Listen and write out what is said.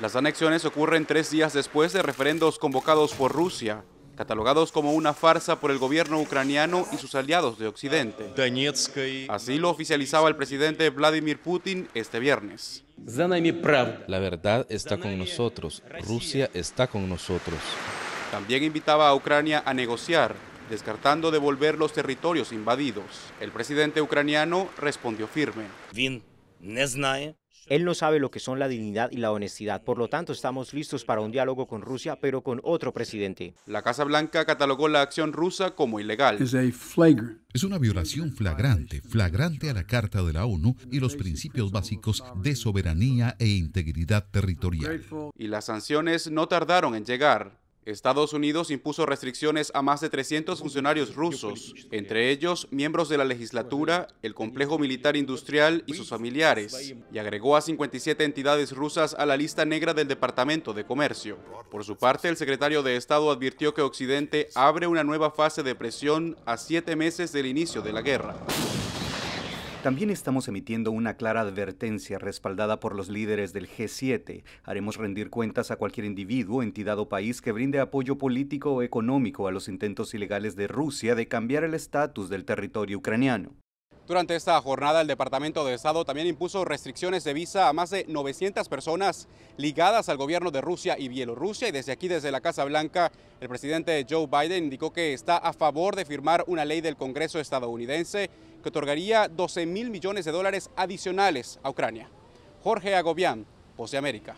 Las anexiones ocurren tres días después de referendos convocados por Rusia, catalogados como una farsa por el gobierno ucraniano y sus aliados de Occidente. Así lo oficializaba el presidente Vladimir Putin este viernes. La verdad está con nosotros, Rusia está con nosotros. También invitaba a Ucrania a negociar, descartando devolver los territorios invadidos. El presidente ucraniano respondió firme. Él no sabe lo que son la dignidad y la honestidad, por lo tanto estamos listos para un diálogo con Rusia, pero con otro presidente. La Casa Blanca catalogó la acción rusa como ilegal. Es una violación flagrante, flagrante a la Carta de la ONU y los principios básicos de soberanía e integridad territorial. Y las sanciones no tardaron en llegar. Estados Unidos impuso restricciones a más de 300 funcionarios rusos, entre ellos miembros de la legislatura, el complejo militar industrial y sus familiares, y agregó a 57 entidades rusas a la lista negra del Departamento de Comercio. Por su parte, el secretario de Estado advirtió que Occidente abre una nueva fase de presión a siete meses del inicio de la guerra. También estamos emitiendo una clara advertencia respaldada por los líderes del G7. Haremos rendir cuentas a cualquier individuo, entidad o país que brinde apoyo político o económico a los intentos ilegales de Rusia de cambiar el estatus del territorio ucraniano. Durante esta jornada, el Departamento de Estado también impuso restricciones de visa a más de 900 personas ligadas al gobierno de Rusia y Bielorrusia. Y desde aquí, desde la Casa Blanca, el presidente Joe Biden indicó que está a favor de firmar una ley del Congreso estadounidense que otorgaría 12 mil millones de dólares adicionales a Ucrania. Jorge Agobián, Pose América.